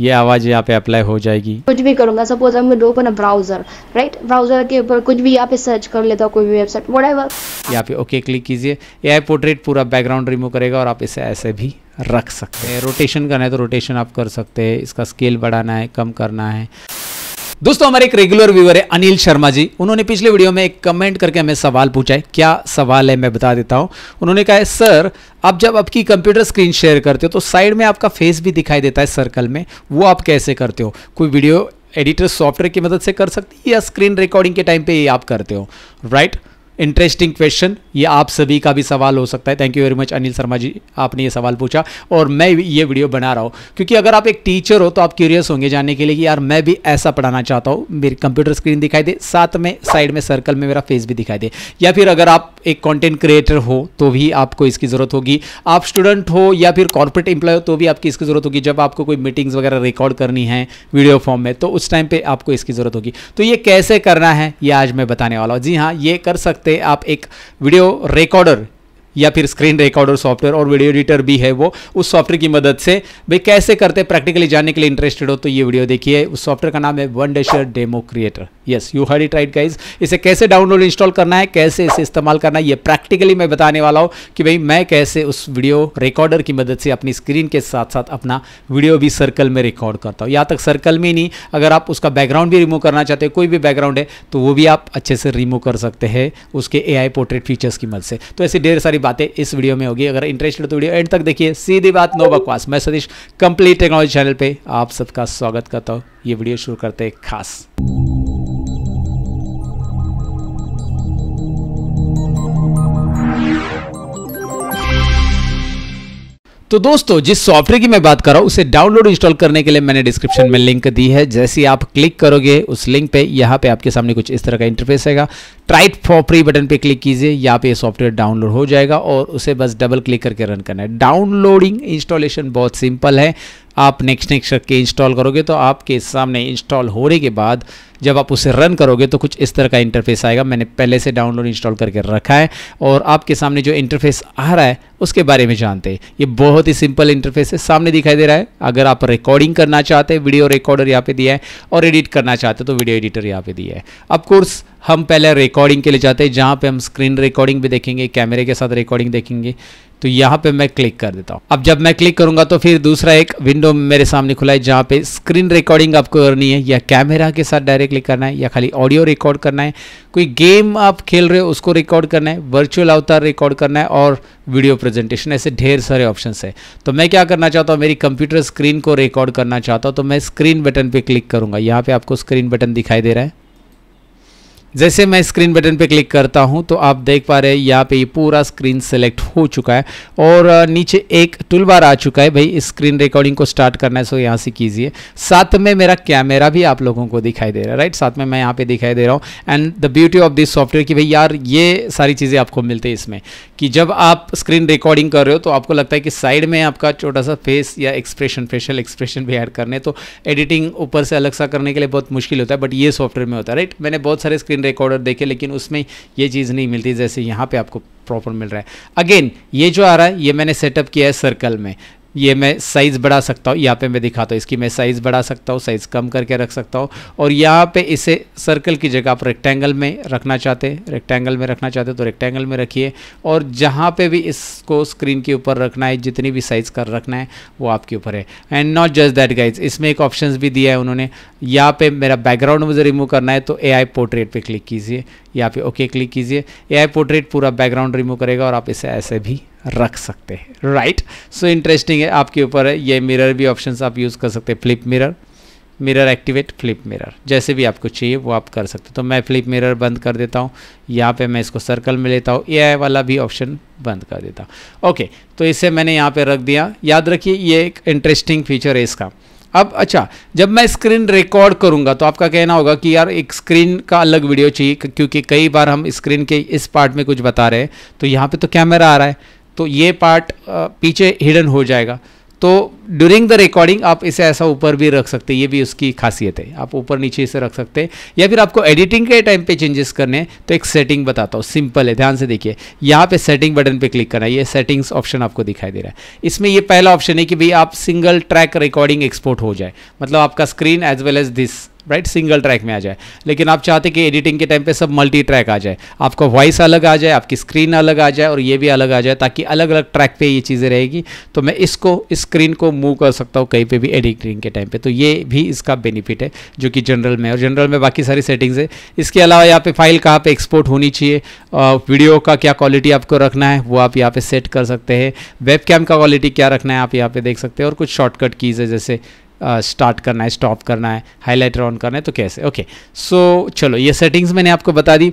ये आवाज़ यहाँ पे अप्लाई हो जाएगी कुछ भी करूंगा suppose I will open a browser right browser के ऊपर कुछ भी यहाँ पे सर्च कर लेता हूँ कोई भी वेबसाइट वट एवर यहाँ पे ओके क्लिक कीजिए एआई पोर्ट्रेट पूरा बैकग्राउंड रिमूव करेगा और आप इसे ऐसे भी रख सकते हैं रोटेशन करना है तो रोटेशन आप कर सकते हैं इसका स्केल बढ़ाना है कम करना है दोस्तों हमारे एक रेगुलर व्यूअर है अनिल शर्मा जी उन्होंने पिछले वीडियो में एक कमेंट करके हमें सवाल पूछा है क्या सवाल है मैं बता देता हूं उन्होंने कहा है सर आप जब आपकी कंप्यूटर स्क्रीन शेयर करते हो तो साइड में आपका फेस भी दिखाई देता है सर्कल में वो आप कैसे करते हो कोई वीडियो एडिटर सॉफ्टवेयर की मदद से कर सकती है या स्क्रीन रिकॉर्डिंग के टाइम पे आप करते हो राइट right? इंटरेस्टिंग क्वेश्चन ये आप सभी का भी सवाल हो सकता है thank you very much Anil Sharma ji आपने ये सवाल पूछा और मैं ये वीडियो बना रहा हूँ क्योंकि अगर आप एक टीचर हो तो आप क्यूरियस होंगे जानने के लिए कि यार मैं भी ऐसा पढ़ाना चाहता हूँ मेरी कंप्यूटर स्क्रीन दिखाई दे साथ में साइड में सर्कल में मेरा फेस भी दिखाई दे या फिर अगर आप एक कॉन्टेंट क्रिएटर हो तो भी आपको इसकी ज़रूरत होगी आप स्टूडेंट हो या फिर कॉर्पोरेट एम्प्लॉय हो तो भी आपकी इसकी ज़रूरत होगी जब आपको कोई मीटिंग्स वगैरह रिकॉर्ड करनी है वीडियो फॉर्म में तो उस टाइम पर आपको इसकी ज़रूरत होगी तो ये कैसे करना है ये आज मैं बताने वाला हूँ जी हाँ ये कर सकते सकते आप एक वीडियो रिकॉर्डर या फिर स्क्रीन रिकॉर्डर सॉफ्टवेयर और वीडियो एडिटर भी है वो उस सॉफ्टवेयर की मदद से भाई कैसे करते प्रैक्टिकली जानने के लिए इंटरेस्टेड हो तो ये वीडियो देखिए उस सॉफ्टवेयर का नाम है Wondershare DemoCreator yes you hear it right guys इसे कैसे डाउनलोड इंस्टॉल करना है कैसे इसे इस्तेमाल करना है ये प्रैक्टिकली मैं बताने वाला हूँ कि भाई मैं कैसे उस वीडियो रिकॉर्डर की मदद से अपनी स्क्रीन के साथ साथ अपना वीडियो भी सर्कल में रिकॉर्ड करता हूँ यहाँ तक सर्कल में ही नहीं अगर आप उसका बैकग्राउंड भी रिमूव करना चाहते हैं कोई भी बैकग्राउंड है तो वो भी आप अच्छे से रिमूव कर सकते हैं उसके ए पोर्ट्रेट फीचर्स की मदद से तो ऐसी ढेर सारी बातें इस वीडियो में होगी अगर इंटरेस्ट हो तो वीडियो एंड तक देखिए सीधी बात नो बकवास मैं सतीश कंप्लीट टेक्नोलॉजी चैनल पर आप सबका स्वागत करता हूँ ये वीडियो शुरू करते हैं खास तो दोस्तों जिस सॉफ्टवेयर की मैं बात कर रहा हूँ उसे डाउनलोड इंस्टॉल करने के लिए मैंने डिस्क्रिप्शन में लिंक दी है जैसे आप क्लिक करोगे उस लिंक पे यहाँ पे आपके सामने कुछ इस तरह का इंटरफेस आएगा ट्राइट फॉर फ्री बटन पे क्लिक कीजिए यहाँ पे सॉफ्टवेयर डाउनलोड हो जाएगा और उसे बस डबल क्लिक करके रन करना है डाउनलोडिंग इंस्टॉलेशन बहुत सिंपल है आप नेक्स्ट नेक्स्ट करके इंस्टॉल करोगे तो आपके सामने इंस्टॉल होने के बाद जब आप उसे रन करोगे तो कुछ इस तरह का इंटरफेस आएगा मैंने पहले से डाउनलोड इंस्टॉल करके रखा है और आपके सामने जो इंटरफेस आ रहा है उसके बारे में जानते हैं ये बहुत ही सिंपल इंटरफेस है सामने दिखाई दे रहा है अगर आप रिकॉर्डिंग करना चाहते हैं वीडियो रिकॉर्डर यहाँ पे दिया है और एडिट करना चाहते तो वीडियो एडिटर यहाँ पे दिया है अफकोर्स हम पहले रिकॉर्डिंग के लिए जाते हैं जहाँ पे हम स्क्रीन रिकॉर्डिंग भी देखेंगे कैमरे के साथ रिकॉर्डिंग देखेंगे तो यहाँ पे मैं क्लिक कर देता हूँ अब जब मैं क्लिक करूंगा तो फिर दूसरा एक विंडो मेरे सामने खुला है जहाँ पे स्क्रीन रिकॉर्डिंग आपको करनी है या कैमरा के साथ डायरेक्टली करना है या खाली ऑडियो रिकॉर्ड करना है कोई गेम आप खेल रहे हो उसको रिकॉर्ड करना है वर्चुअल अवतार रिकॉर्ड करना है और वीडियो प्रेजेंटेशन ऐसे ढेर सारे ऑप्शन है तो मैं क्या करना चाहता हूँ मेरी कंप्यूटर स्क्रीन को रिकॉर्ड करना चाहता हूँ तो मैं स्क्रीन बटन पर क्लिक करूंगा यहाँ पे आपको स्क्रीन बटन दिखाई दे रहा है जैसे मैं स्क्रीन बटन पे क्लिक करता हूं तो आप देख पा रहे हैं यहाँ पे ये पूरा स्क्रीन सेलेक्ट हो चुका है और नीचे एक टूल बार आ चुका है भाई स्क्रीन रिकॉर्डिंग को स्टार्ट करना है सो यहाँ से कीजिए साथ में मेरा कैमरा भी आप लोगों को दिखाई दे रहा है राइट साथ में मैं यहाँ पे दिखाई दे रहा हूँ and the beauty of this software कि भाई यार ये सारी चीज़ें आपको मिलती है इसमें कि जब आप स्क्रीन रिकॉर्डिंग कर रहे हो तो आपको लगता है कि साइड में आपका छोटा सा फेस या एक्सप्रेशन फेशियल एक्सप्रेशन भी ऐड करने तो एडिटिंग ऊपर से अलग सा करने के लिए बहुत मुश्किल होता है बट ये सॉफ्टवेयर में होता है राइट मैंने बहुत सारे स्क्रीन रिकॉर्डर देखे लेकिन उसमें ये चीज़ नहीं मिलती जैसे यहाँ पर आपको प्रॉपर मिल रहा है अगेन ये जो आ रहा है ये मैंने सेटअप किया है सर्कल में ये मैं साइज़ बढ़ा सकता हूँ यहाँ पे मैं दिखाता हूँ इसकी मैं साइज़ बढ़ा सकता हूँ साइज़ कम करके रख सकता हूँ और यहाँ पे इसे सर्कल की जगह आप रेक्टेंगल में रखना चाहते हैं रेक्टेंगल में रखना चाहते तो रेक्टेंगल में रखिए और जहाँ पे भी इसको स्क्रीन के ऊपर रखना है जितनी भी साइज़ कर रखना है वो आपके ऊपर है and not just that guys इसमें एक ऑप्शन भी दिया है उन्होंने यहाँ पर मेरा बैकग्राउंड मुझे रिमूव करना है तो ए पोर्ट्रेट पर क्लिक कीजिए यहाँ पर ओके क्लिक कीजिए ए पोर्ट्रेट पूरा बैकग्राउंड रिमूव करेगा और आप इसे ऐसे भी रख सकते हैं राइट सो इंटरेस्टिंग है आपके ऊपर है ये मिरर भी ऑप्शंस आप यूज़ कर सकते हैं flip mirror mirror activate flip mirror जैसे भी आपको चाहिए वो आप कर सकते हो तो मैं फ्लिप मिरर बंद कर देता हूँ यहाँ पे मैं इसको सर्कल में लेता हूँ ए वाला भी ऑप्शन बंद कर देता हूँ ओके तो इसे मैंने यहाँ पे रख दिया याद रखिए ये एक इंटरेस्टिंग फीचर है इसका अब अच्छा जब मैं स्क्रीन रिकॉर्ड करूंगा तो आपका कहना होगा कि यार एक स्क्रीन का अलग वीडियो चाहिए क्योंकि कई बार हम स्क्रीन के इस पार्ट में कुछ बता रहे हैं तो यहाँ पे तो कैमरा आ रहा है तो ये पार्ट पीछे हिडन हो जाएगा तो ड्यूरिंग द रिकॉर्डिंग आप इसे ऐसा ऊपर भी रख सकते हैं ये भी उसकी खासियत है आप ऊपर नीचे इसे रख सकते हैं या फिर आपको एडिटिंग के टाइम पे चेंजेस करने हैं तो एक सेटिंग बताता हूँ सिंपल है ध्यान से देखिए यहाँ पे सेटिंग बटन पे क्लिक करना है ये सेटिंग्स ऑप्शन आपको दिखाई दे रहा है इसमें ये पहला ऑप्शन है कि भाई आप सिंगल ट्रैक रिकॉर्डिंग एक्सपोर्ट हो जाए मतलब आपका screen as well as this right single track में आ जाए लेकिन आप चाहते कि एडिटिंग के टाइम पे सब मल्टी ट्रैक आ जाए आपका वॉइस अलग आ जाए आपकी स्क्रीन अलग आ जाए और ये भी अलग आ जाए ताकि अलग अलग ट्रैक पे ये चीज़ें रहेगी तो मैं इसको इस स्क्रीन को मूव कर सकता हूँ कहीं पे भी एडिटिंग के टाइम पे तो ये भी इसका बेनिफिट है जो कि जनरल में और जनरल में बाकी सारी सेटिंग्स है इसके अलावा यहाँ पर फाइल कहाँ पर एक्सपोर्ट होनी चाहिए वीडियो का क्या क्वालिटी आपको रखना है वो आप यहाँ पर सेट कर सकते हैं वेब का क्वालिटी क्या रखना है आप यहाँ पर देख सकते हैं और कुछ शॉर्टकट कीज़ है जैसे स्टार्ट uh, करना है स्टॉप करना है हाईलाइटर ऑन करना है तो कैसे ओके सो so, चलो ये सेटिंग्स मैंने आपको बता दी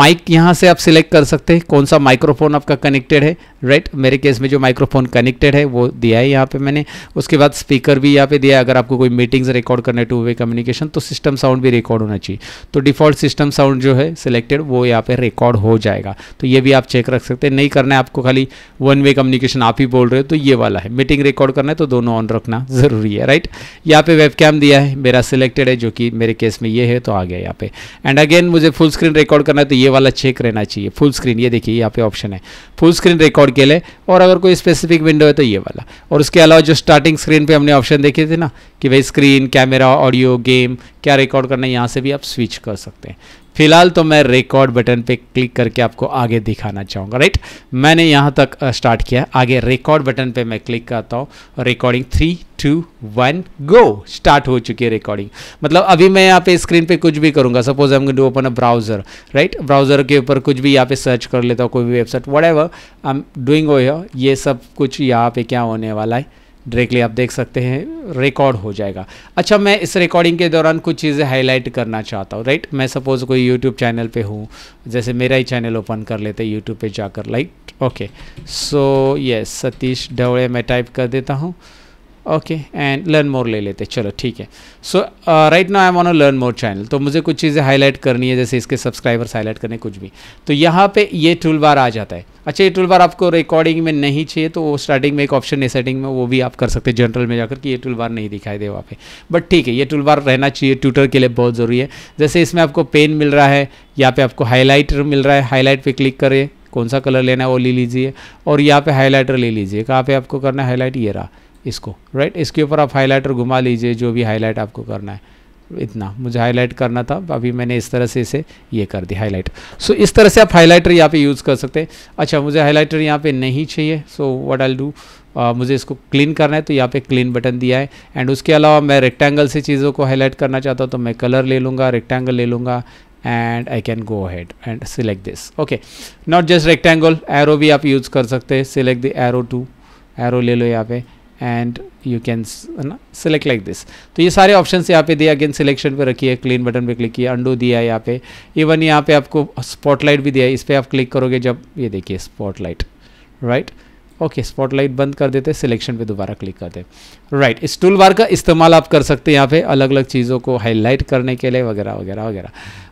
माइक यहाँ से आप सिलेक्ट कर सकते हैं कौन सा माइक्रोफोन आपका कनेक्टेड है राइट right? मेरे केस में जो माइक्रोफोन कनेक्टेड है वो दिया है यहाँ पे मैंने उसके बाद स्पीकर भी यहाँ पे दिया है अगर आपको कोई मीटिंग्स रिकॉर्ड करना है टू वे कम्युनिकेशन तो सिस्टम साउंड भी रिकॉर्ड होना चाहिए तो डिफॉल्ट सिस्टम साउंड जो है सिलेक्टेड वो यहाँ पे रिकॉर्ड हो जाएगा तो ये भी आप चेक रख सकते हैं नहीं करना है आपको खाली वन वे कम्युनिकेशन आप ही बोल रहे हो तो ये वाला है मीटिंग रिकॉर्ड करना है तो दोनों ऑन रखना ज़रूरी है राइट यहाँ पे वेब दिया है मेरा सिलेक्टेड है जो कि मेरे केस में ये है तो आ गया यहाँ पे एंड अगेन मुझे फुल स्क्रीन रिकॉर्ड करना है तो ये वाला चेक रहना चाहिए फुल स्क्रीन ये देखिए यहाँ पे ऑप्शन है फुल स्क्रीन रिकॉर्ड के लिए और अगर कोई स्पेसिफिक विंडो है तो ये वाला और उसके अलावा जो स्टार्टिंग स्क्रीन पे हमने ऑप्शन देखे थे ना कि भाई स्क्रीन कैमरा ऑडियो गेम क्या रिकॉर्ड करना है यहाँ से भी आप स्विच कर सकते हैं फिलहाल तो मैं रिकॉर्ड बटन पे क्लिक करके आपको आगे दिखाना चाहूँगा राइट मैंने यहाँ तक स्टार्ट किया आगे रिकॉर्ड बटन पे मैं क्लिक करता हूँ recording three two one go start हो चुकी है रिकॉर्डिंग मतलब अभी मैं यहाँ पे स्क्रीन पे कुछ भी करूँगा suppose I am do open a browser right browser के ऊपर कुछ भी यहाँ पे सर्च कर लेता हूँ कोई भी website whatever I am doing oh ये सब कुछ यहाँ पे क्या होने वाला है डायरेक्टली आप देख सकते हैं रिकॉर्ड हो जाएगा अच्छा मैं इस रिकॉर्डिंग के दौरान कुछ चीज़ें हाईलाइट करना चाहता हूँ राइट मैं सपोज़ कोई यूट्यूब चैनल पे हूँ जैसे मेरा ही चैनल ओपन कर लेते हैं यूट्यूब पे जाकर light okay so yes Satish Dawde मैं टाइप कर देता हूँ ओके एंड लर्न मोर ले लेते चलो ठीक है so right now I am on a learn more channel तो मुझे कुछ चीज़ें हाईलाइट करनी है जैसे इसके सब्सक्राइबर्स हाईलाइट करने कुछ भी तो यहाँ पे ये टूल बार आ जाता है अच्छा ये टूल बार आपको रिकॉर्डिंग में नहीं चाहिए तो वो स्टार्टिंग में एक ऑप्शन है सेटिंग में वो भी आप कर सकते हैं जनरल में जाकर कि ये टूल बार नहीं दिखाई दे वहाँ पे बट ठीक है ये टूल बार रहना चाहिए ट्यूटर के लिए बहुत ज़रूरी है जैसे इसमें आपको पेन मिल रहा है यहाँ पे आपको हाईलाइटर मिल रहा है हाईलाइट पर क्लिक करिए कौन सा कलर लेना है वो ले लीजिए और यहाँ पे हाईलाइटर ले लीजिए कहाँ पे आपको करना है हाईलाइट ये रहा इसको राइट इसके ऊपर आप हाईलाइटर घुमा लीजिए जो भी हाईलाइट आपको करना है इतना मुझे हाईलाइट करना था अभी मैंने इस तरह से इसे ये कर दिया हाईलाइट सो so, इस तरह से आप हाईलाइटर यहाँ पे यूज़ कर सकते हैं अच्छा मुझे हाईलाइटर यहाँ पे नहीं चाहिए सो व्हाट आई डू मुझे इसको क्लीन करना है तो यहाँ पे क्लीन बटन दिया है एंड उसके अलावा मैं रेक्टेंगल से चीज़ों को हाईलाइट करना चाहता हूँ तो मैं कलर ले लूँगा रेक्टेंगल ले लूँगा and I can go ahead and select this okay not just rectangle arrow भी आप यूज़ कर सकते हैं select the arrow to arrow ले लो यहाँ पे and you can select like this तो ये सारे ऑप्शन यहाँ पे दिए अगेन सिलेक्शन पे रखिए क्लीन बटन पे क्लिक किया अंडो दिया है यहाँ पे इवन यहाँ पे आपको स्पॉटलाइट भी दिया है इस पर आप क्लिक करोगे जब ये देखिए spotlight right right? Okay spotlight बंद कर देते सिलेक्शन पे दोबारा क्लिक करते राइट इस टूल बार का इस्तेमाल आप कर सकते हैं यहाँ पे अलग अलग चीज़ों को हाईलाइट करने के लिए वगैरह वगैरह वगैरह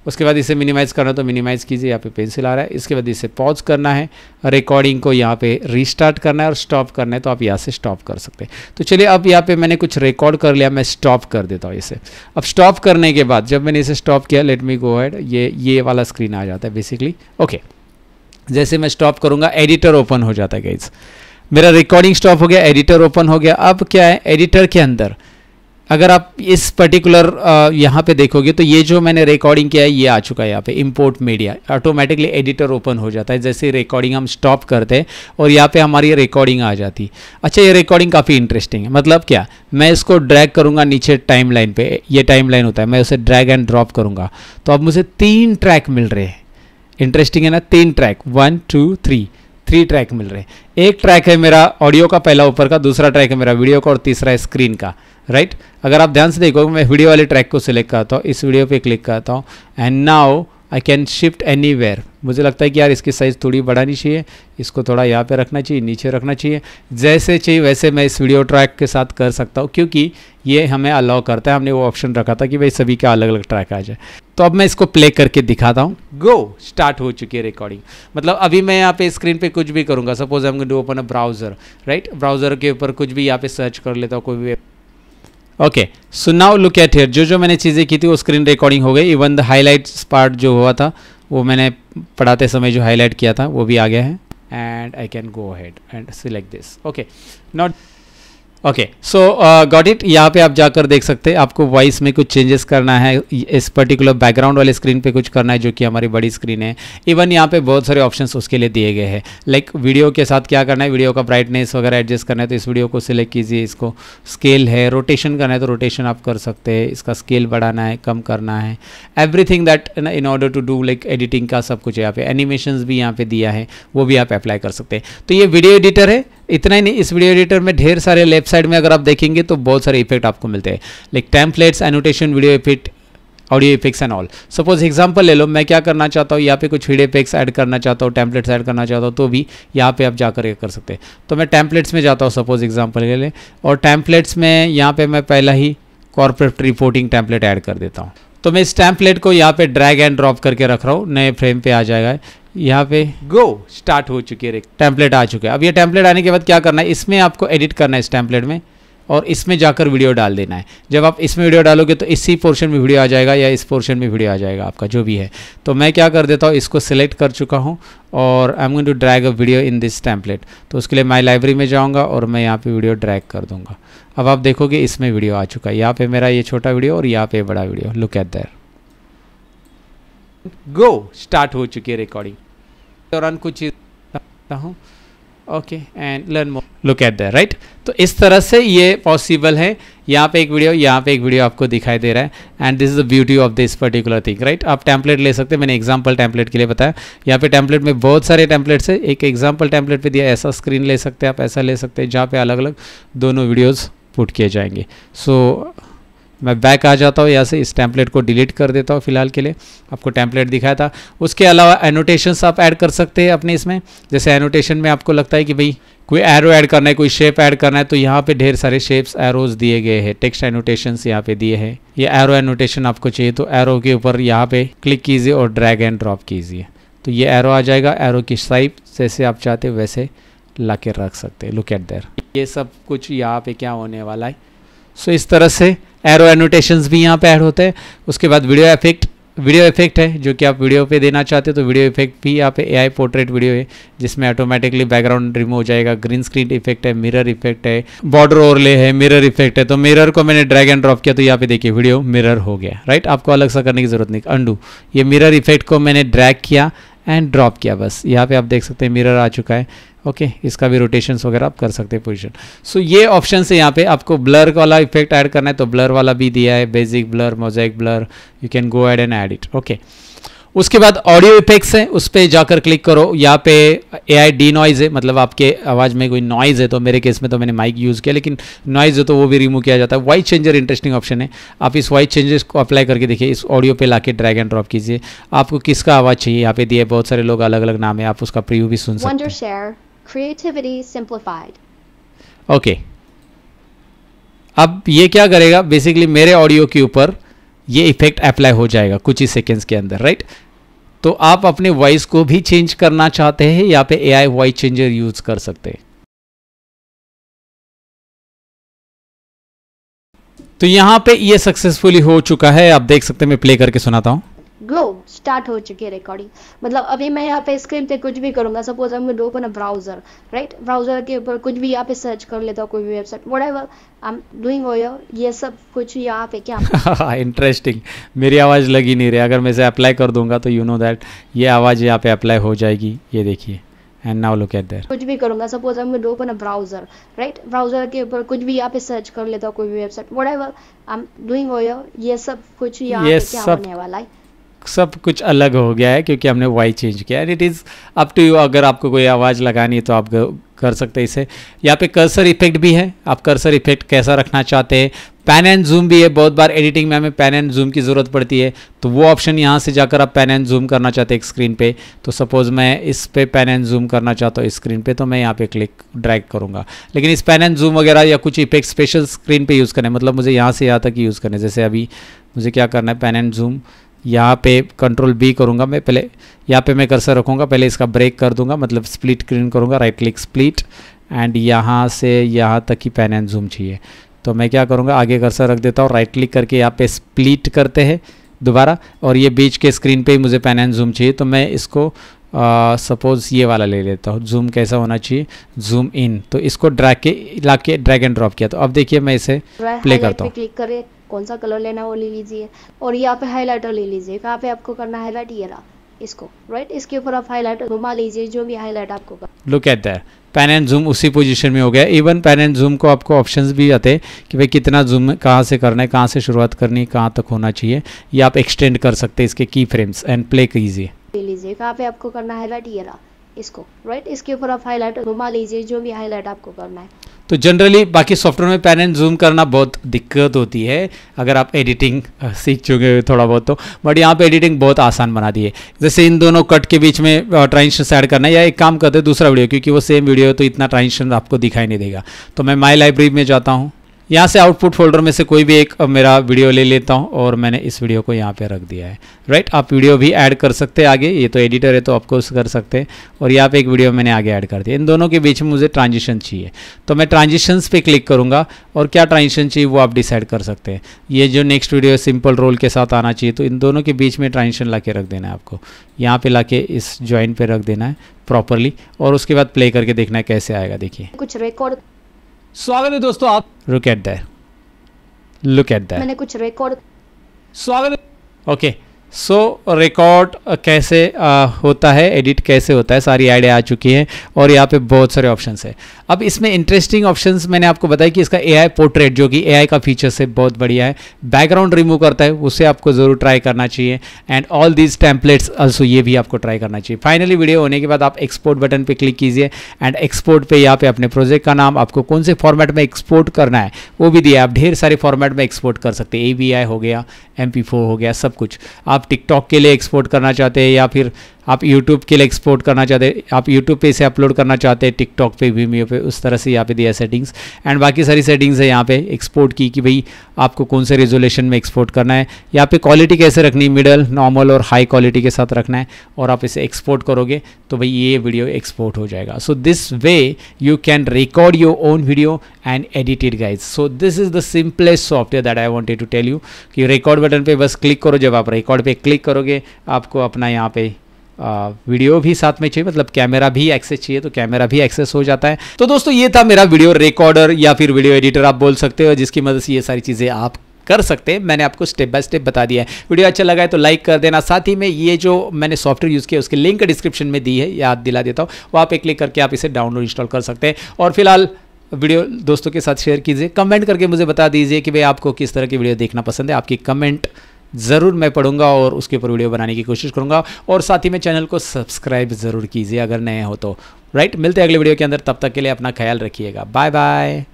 उसके बाद इसे मिनिमाइज़ करना तो मिनिमाइज़ कीजिए यहाँ पे पेंसिल आ रहा है इसके बाद इसे पॉज करना है रिकॉर्डिंग को यहाँ पे रीस्टार्ट करना है और स्टॉप करना है तो आप यहाँ से स्टॉप कर सकते हैं तो चलिए अब यहाँ पे मैंने कुछ रिकॉर्ड कर लिया मैं स्टॉप कर देता हूँ इसे अब स्टॉप करने के बाद जब मैंने इसे स्टॉप किया लेट मी गो हैड ये ये वाला स्क्रीन आ जाता है बेसिकली ओके okay. जैसे मैं स्टॉप करूँगा एडिटर ओपन हो जाता है गाइज मेरा रिकॉर्डिंग स्टॉप हो गया एडिटर ओपन हो गया अब क्या है एडिटर के अंदर अगर आप इस पर्टिकुलर यहाँ पे देखोगे तो ये जो मैंने रिकॉर्डिंग किया है ये आ चुका है यहाँ पे import media automatically editor open हो जाता है जैसे रिकॉर्डिंग हम स्टॉप करते हैं और यहाँ पे हमारी रिकॉर्डिंग आ जाती है अच्छा ये रिकॉर्डिंग काफ़ी इंटरेस्टिंग है मतलब क्या मैं इसको ड्रैग करूँगा नीचे टाइम लाइन पर ये टाइम लाइन होता है मैं उसे ड्रैग एंड ड्रॉप करूँगा तो अब मुझे तीन ट्रैक मिल रहे हैं इंटरेस्टिंग है ना तीन track one two three three track मिल रहे हैं एक ट्रैक है मेरा ऑडियो का पहला ऊपर का दूसरा ट्रैक है मेरा वीडियो का और तीसरा है स्क्रीन का राइट अगर आप ध्यान से देखो मैं वीडियो वाले ट्रैक को सिलेक्ट करता हूँ इस वीडियो पे क्लिक करता हूँ and now I can shift anywhere मुझे लगता है कि यार इसकी साइज़ थोड़ी बढ़ानी चाहिए इसको थोड़ा यहाँ पे रखना चाहिए नीचे रखना चाहिए जैसे चाहिए वैसे मैं इस वीडियो ट्रैक के साथ कर सकता हूँ क्योंकि ये हमें अलाउ करता है हमने वो ऑप्शन रखा था कि भाई सभी का अलग अलग ट्रैक आ जाए तो अब मैं इसको प्ले करके दिखाता हूँ गो स्टार्ट हो चुकी है रिकॉर्डिंग मतलब अभी मैं यहाँ पे स्क्रीन पे कुछ भी करूँगा suppose I am going to open a browser right browser के ऊपर कुछ भी यहाँ पे सर्च कर लेता हूँ कोई भी okay so now look at here जो जो मैंने चीज़ें की थी वो स्क्रीन रिकॉर्डिंग हो गई इवन द हाईलाइट्स पार्ट जो हुआ था वो मैंने पढ़ाते समय जो हाईलाइट किया था वो भी आ गया है and I can go ahead and select this okay not okay so got it यहाँ पे आप जाकर देख सकते हैं आपको वॉइस में कुछ चेंजेस करना है इस पर्टिकुलर बैकग्राउंड वाले स्क्रीन पे कुछ करना है जो कि हमारी बड़ी स्क्रीन है इवन यहाँ पे बहुत सारे ऑप्शंस उसके लिए दिए गए हैं लाइक वीडियो के साथ क्या करना है वीडियो का ब्राइटनेस वगैरह एडजस्ट करना है तो इस वीडियो को सिलेक्ट कीजिए इसको स्केल है रोटेशन करना है तो रोटेशन आप कर सकते हैं इसका स्केल बढ़ाना है कम करना है everything that in order to do like editing का सब कुछ यहाँ पे एनिमेशन भी यहाँ पे दिया है वो भी आप अप्लाई कर सकते हैं तो ये वीडियो एडिटर है इतना ही नहीं इस वीडियो एडिटर में ढेर सारे लेफ्ट साइड में अगर आप देखेंगे तो बहुत सारे इफेक्ट आपको मिलते हैं like templates annotation video effect audio effects and all suppose example ले लो मैं क्या करना चाहता हूँ यहाँ पे कुछ वीडियो इफेक्ट्स ऐड करना चाहता हूँ टैम्पलेट्स ऐड करना चाहता हूँ तो भी यहाँ पे आप जाकर कर सकते हैं तो मैं टैम्पलेट्स में जाता हूँ सपोज एग्जाम्पल ले लें और टैम्पलेट्स में यहाँ पे मैं पहला ही कॉरपोरेट रिपोर्टिंग टैंपलेट ऐड कर देता हूँ तो मैं इस टैम्पलेट को यहाँ पे ड्रैग एंड ड्रॉप करके रख रहा हूँ नए फ्रेम पे आ जाएगा यहाँ पे गो स्टार्ट हो चुकी है टैंपलेट आ चुका है अब ये टैंपलेट आने के बाद क्या करना है इसमें आपको एडिट करना है इस टैंपलेट में और इसमें जाकर वीडियो डाल देना है जब आप इसमें वीडियो डालोगे तो इसी पोर्शन में वीडियो आ जाएगा या इस पोर्शन में वीडियो आ जाएगा आपका जो भी है तो मैं क्या कर देता हूँ इसको सिलेक्ट कर चुका हूँ और I am going to drag a video in this template तो उसके लिए माई लाइब्रेरी में जाऊँगा और मैं यहाँ पर वीडियो ड्रैग कर दूँगा अब आप देखोगे इसमें वीडियो आ चुका है यहाँ पर मेरा ये छोटा वीडियो और यहाँ पर बड़ा video look at there go start हो चुकी है रिकॉर्डिंग दौरान तो कुछ चीज हूँ okay and learn more look at the right तो इस तरह से ये पॉसिबल है यहाँ पे एक वीडियो यहाँ पे एक वीडियो आपको दिखाई दे रहा है and this is the beauty of this particular thing right आप टैंपलेट ले सकते हैं मैंने एग्जाम्पल टैंपलेट के लिए बताया यहाँ पे टैंपलेट में बहुत सारे टैंपलेट्स है एक एग्जाम्पल टैंपलेट पर दिया ऐसा स्क्रीन ले सकते हैं आप ऐसा ले सकते हैं जहाँ पे अलग अलग दोनों वीडियोज़ पुट किए जाएंगे सो so, मैं बैक आ जाता हूँ यहाँ से इस टैंपलेट को डिलीट कर देता हूँ फिलहाल के लिए आपको टैंपलेट दिखाया था उसके अलावा एनोटेशंस आप ऐड कर सकते हैं अपने इसमें जैसे एनोटेशन में आपको लगता है कि भाई कोई एरो ऐड करना है कोई शेप ऐड करना है तो यहाँ पे ढेर सारे शेप्स एरोज दिए गए हैं टेक्स्ट एनोटेशंस यहाँ पे दिए हैं ये एरो एनोटेशन आपको चाहिए तो एरो के ऊपर यहाँ पे क्लिक कीजिए और ड्रैग एंड ड्रॉप कीजिए तो ये एरो आ जाएगा एरो की साइप जैसे आप चाहते वैसे ला रख सकते हैं लुक एट देर ये सब कुछ यहाँ पे क्या होने वाला है सो so, इस तरह से एरो एनोटेशंस भी यहाँ पे ऐड होते हैं उसके बाद वीडियो इफेक्ट वीडियो इफेक्ट है जो कि आप वीडियो पे देना चाहते हो तो वीडियो इफेक्ट भी यहाँ पे एआई पोर्ट्रेट वीडियो है जिसमें ऑटोमेटिकली बैकग्राउंड रिमूव हो जाएगा ग्रीन स्क्रीन इफेक्ट है मिरर इफेक्ट है बॉर्डर ओवरले है मिरर इफेक्ट है तो मिरर को मैंने ड्रैग एंड ड्रॉप किया तो यहाँ पे देखिए वीडियो मिरर हो गया राइट आपको अलग सा करने की जरूरत नहीं अंडू ये मिरर इफेक्ट को मैंने ड्रैग किया एंड ड्रॉप किया बस यहाँ पे आप देख सकते हैं मिरर आ चुका है ओके okay, इसका भी रोटेशन वगैरह आप कर सकते हैं पोजिशन सो so, ये ऑप्शन है यहाँ पे आपको ब्लर वाला इफेक्ट ऐड करना है तो ब्लर वाला भी दिया है basic blur mosaic blur you can go add and add it okay उसके बाद ऑडियो इफेक्ट्स है उस पर जाकर क्लिक करो यहाँ पे ए आई डी नॉइज़ है मतलब आपके आवाज़ में कोई नॉइज़ है तो मेरे केस में तो मैंने माइक यूज़ किया लेकिन नॉइज़ है तो वो भी रिमूव किया जाता है वाइट चेंजर इंटरेस्टिंग ऑप्शन है आप इस वाइट चेंजर्स को अप्लाई करके देखिए इस ऑडियो पे लाके ड्रैग एंड ड्रॉप कीजिए आपको किसका आवाज़ चाहिए यहाँ पे दिए बहुत सारे लोग अलग अलग नाम है आप उसका प्रिव्यू भी सुन सकते हैं creativity simplified okay अब ये क्या करेगा बेसिकली मेरे ऑडियो के ऊपर ये इफेक्ट अप्लाई हो जाएगा कुछ ही सेकेंड्स के अंदर राइट right? तो आप अपने वॉइस को भी चेंज करना चाहते हैं या पे एआई वॉइस चेंजर यूज कर सकते हैं तो यहां पे ये सक्सेसफुली हो चुका है आप देख सकते हैं मैं प्ले करके सुनाता हूं ग्लो स्टार्ट हो चुकी है रिकॉर्डिंग मतलब अभी मैं यहाँ पे स्क्रीन पे कुछ भी करूँगा suppose I am open a browser right browser के ऊपर कुछ भी यहाँ पे सर्च कर लेता हूँ कोई भी website whatever I am doing ये सब कुछ यहाँ पे क्या इंटरेस्टिंग मेरी आवाज़ लगी नहीं रही अगर मैं इसे अप्लाई कर दूंगा तो यू नो दैट ये आवाज़ यहाँ पे अप्लाई हो जाएगी ये देखिए and now look at there कुछ भी करूंगा suppose I will open a browser right browser के ऊपर कुछ भी यहाँ पे सर्च कर लेता हूँ कोई भी website whatever I am doing ये सब कुछ यहाँ पे क्या होने वाला है सब कुछ अलग हो गया है क्योंकि हमने वाई चेंज किया and it is up to you अगर आपको कोई आवाज़ लगानी है तो आप कर सकते हैं इसे यहाँ पे कर्सर इफेक्ट भी है आप कर्सर इफेक्ट कैसा रखना चाहते हैं पैन एंड जूम भी है बहुत बार एडिटिंग में हमें पैन एंड जूम की ज़रूरत पड़ती है तो वो ऑप्शन यहाँ से जाकर आप पैन एंड जूम करना चाहते हैं एक स्क्रीन पे तो सपोज़ मैं इस पे पैन एंड जूम करना चाहता हूँ स्क्रीन पे तो मैं यहाँ पे क्लिक ड्रैग करूँगा लेकिन इस पैन एंड जूम वगैरह या कुछ इफेक्ट स्पेशल स्क्रीन पर यूज़ करें मतलब मुझे यहाँ से यहाँ तक यूज़ करें जैसे अभी मुझे क्या करना है पैन एंड जूम यहाँ पे कंट्रोल बी करूँगा मैं पहले यहाँ पे मैं कर्सर रखूँगा पहले इसका ब्रेक कर दूंगा मतलब स्प्लिट क्रीन करूँगा राइट क्लिक स्प्लिट एंड यहाँ से यहाँ तक ही पैन एंड जूम चाहिए तो मैं क्या करूँगा आगे कर्सर रख देता हूँ राइट क्लिक करके यहाँ पे स्प्लिट करते हैं दोबारा और ये बीच के स्क्रीन पर ही मुझे पैन एंड जूम चाहिए तो मैं इसको सपोज़ ये वाला ले लेता हूँ जूम कैसा होना चाहिए जूम इन तो इसको ड्रैग के ला के ड्रैग एंड ड्रॉप किया तो अब देखिए मैं इसे प्ले करता हूँ कौन सा कलर लेना है वो ले लीजिए और यहाँ पे हाईलाइटर ले लीजिए कहाँ पे आपको करना है हाईलाइट ये रहा इसको राइट इसके ऊपर आप हाईलाइट घुमा लीजिए जो भी हाईलाइट आपको look at that pan and zoom उसी पोजीशन में हो गया इवन पैन एंड जूम को आपको ऑप्शंस भी आते हैं कि भाई कितना जूम कहाँ से करना है कहाँ से शुरुआत करनी है कहाँ तक होना चाहिए या आप एक्सटेंड कर सकते हैं इसके की फ्रेम्स एंड प्ले कीजिए ले लीजिए कहाँ पे आपको करना है हाईलाइट ये रहा इसको राइट इसके ऊपर आप हाईलाइट घुमा लीजिए जो भी हाईलाइट आपको करना है तो जनरली बाकी सॉफ्टवेयर में पैन एंड जूम करना बहुत दिक्कत होती है अगर आप एडिटिंग सीख चुके हो थोड़ा बहुत तो बट यहाँ पे एडिटिंग बहुत आसान बना दी है जैसे इन दोनों कट के बीच में ट्रांजिशन ऐड करना है या एक काम करते हैं दूसरा वीडियो क्योंकि वो सेम वीडियो है तो इतना ट्रांजिशन आपको दिखाई नहीं देगा तो मैं माई लाइब्रेरी में जाता हूँ यहाँ से आउटपुट फोल्डर में से कोई भी एक मेरा वीडियो ले लेता हूँ और मैंने इस वीडियो को यहाँ पे रख दिया है राइट आप वीडियो भी ऐड कर सकते हैं आगे ये तो एडिटर है तो आपको उस कर सकते हैं और यहाँ पे एक वीडियो मैंने आगे ऐड कर दिया इन दोनों के बीच में मुझे ट्रांजिशन चाहिए तो मैं ट्रांजिशंस पे क्लिक करूँगा और क्या ट्रांजिशन चाहिए वो आप डिसाइड कर सकते हैं ये जो नेक्स्ट वीडियो सिंपल रोल के साथ आना चाहिए तो इन दोनों के बीच में ट्रांजिशन ला रख देना है आपको यहाँ पे ला इस ज्वाइन पर रख देना है प्रॉपरली और उसके बाद प्ले करके देखना है कैसे आएगा देखिए कुछ रिकॉर्ड स्वागत है दोस्तों आप look at that look at that मैंने कुछ रिकॉर्ड स्वागत ओके सो रिकॉर्ड कैसे आ, uh, होता है एडिट कैसे होता है सारी आइडिया आ चुकी है और यहाँ पे बहुत सारे ऑप्शंस है अब इसमें इंटरेस्टिंग ऑप्शंस मैंने आपको बताया कि इसका एआई पोर्ट्रेट जो कि एआई का फीचर से बहुत बढ़िया है बैकग्राउंड रिमूव करता है उसे आपको ज़रूर ट्राई करना चाहिए and all these templates also ये भी आपको ट्राई करना चाहिए फाइनली वीडियो होने के बाद आप एक्सपोर्ट बटन पर क्लिक कीजिए एंड एक्सपोर्ट पर यहाँ पे अपने प्रोजेक्ट का नाम आपको कौन से फॉर्मेट में एक्सपोर्ट करना है वो भी दिया आप ढेर सारे फॉर्मेट में एक्सपोर्ट कर सकते हैं ए हो गया एम हो गया सब कुछ आप टिकटॉक के लिए एक्सपोर्ट करना चाहते हैं या फिर आप यूट्यूब के लिए एक्सपोर्ट करना चाहते आप यूट्यूब पे इसे अपलोड करना चाहते हैं टिकटॉक पे वीमियो पे उस तरह से यहाँ पे दिया सेटिंग्स एंड बाकी सारी सेटिंग्स है यहाँ पे एक्सपोर्ट की कि भाई आपको कौन से रेजोल्यूशन में एक्सपोर्ट करना है यहाँ पे क्वालिटी कैसे रखनी है मिडल नॉर्मल और हाई क्वालिटी के साथ रखना है और आप इसे एक्सपोर्ट करोगे तो भाई ये वीडियो एक्सपोर्ट हो जाएगा so this way you can record your own video and edited guys so this is the simplest software that I wanted to tell you कि रिकॉर्ड बटन पर बस क्लिक करो जब आप रिकॉर्ड पर क्लिक करोगे आपको अपना यहाँ पे वीडियो भी साथ में चाहिए मतलब कैमरा भी एक्सेस चाहिए तो कैमरा भी एक्सेस हो जाता है तो दोस्तों ये था मेरा वीडियो रिकॉर्डर या फिर वीडियो एडिटर आप बोल सकते हो जिसकी मदद से ये सारी चीज़ें आप कर सकते हैं मैंने आपको स्टेप बाय स्टेप बता दिया है वीडियो अच्छा लगा है तो लाइक कर देना साथ ही में ये जो मैंने सॉफ्टवेयर यूज़ किया उसकी लिंक डिस्क्रिप्शन में दी है याद दिला देता हूँ वहाँ पर एक क्लिक करके आप इसे डाउनलोड इंस्टॉल कर सकते हैं और फिलहाल वीडियो दोस्तों के साथ शेयर कीजिए कमेंट करके मुझे बता दीजिए कि भाई आपको किस तरह की वीडियो देखना पसंद है आपकी कमेंट ज़रूर मैं पढ़ूंगा और उसके ऊपर वीडियो बनाने की कोशिश करूँगा और साथ ही में चैनल को सब्सक्राइब ज़रूर कीजिए अगर नए हो तो राइट मिलते हैं अगले वीडियो के अंदर तब तक के लिए अपना ख्याल रखिएगा बाय बाय